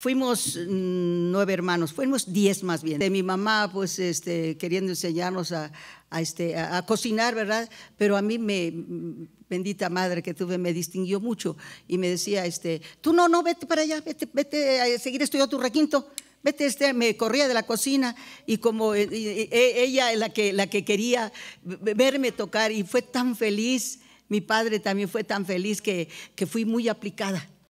Fuimos mm, nueve hermanos, fuimos diez más bien. De mi mamá, pues, este, queriendo enseñarnos a, este, a, cocinar, ¿verdad? Pero a mí me, mm, bendita madre que tuve, me distinguió mucho y me decía, este, tú no, no, vete para allá, vete, vete a seguir estudiando tu requinto vete este, me corría de la cocina y como eh, e, ella la que, la que quería verme tocar y fue tan feliz, mi padre también fue tan feliz que, que fui muy aplicada.